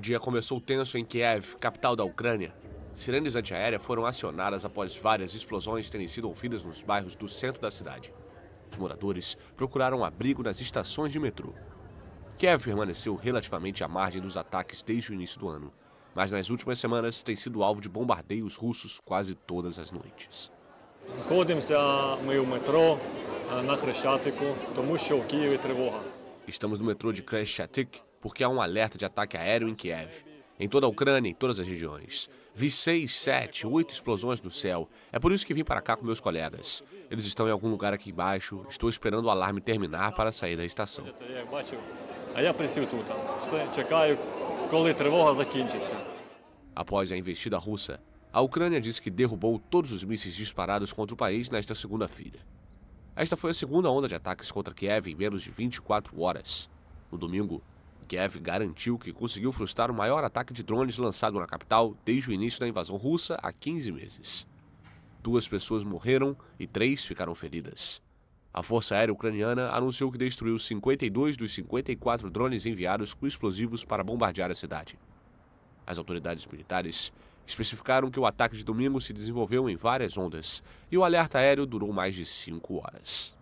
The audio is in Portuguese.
O dia começou tenso em Kiev, capital da Ucrânia. Sirenes antiaéreas foram acionadas após várias explosões terem sido ouvidas nos bairros do centro da cidade. Os moradores procuraram abrigo nas estações de metrô. Kiev permaneceu relativamente à margem dos ataques desde o início do ano, mas nas últimas semanas tem sido alvo de bombardeios russos quase todas as noites. Э, Estamos no metrô de Kreshchatik, porque há um alerta de ataque aéreo em Kiev, em toda a Ucrânia, em todas as regiões. Vi seis, sete, oito explosões no céu. É por isso que vim para cá com meus colegas. Eles estão em algum lugar aqui embaixo. Estou esperando o alarme terminar para sair da estação. Após a investida russa, a Ucrânia disse que derrubou todos os mísseis disparados contra o país nesta segunda-feira. Esta foi a segunda onda de ataques contra Kiev em menos de 24 horas. No domingo, Kiev garantiu que conseguiu frustrar o maior ataque de drones lançado na capital desde o início da invasão russa há 15 meses. Duas pessoas morreram e três ficaram feridas. A Força Aérea Ucraniana anunciou que destruiu 52 dos 54 drones enviados com explosivos para bombardear a cidade. As autoridades militares especificaram que o ataque de domingo se desenvolveu em várias ondas e o alerta aéreo durou mais de cinco horas.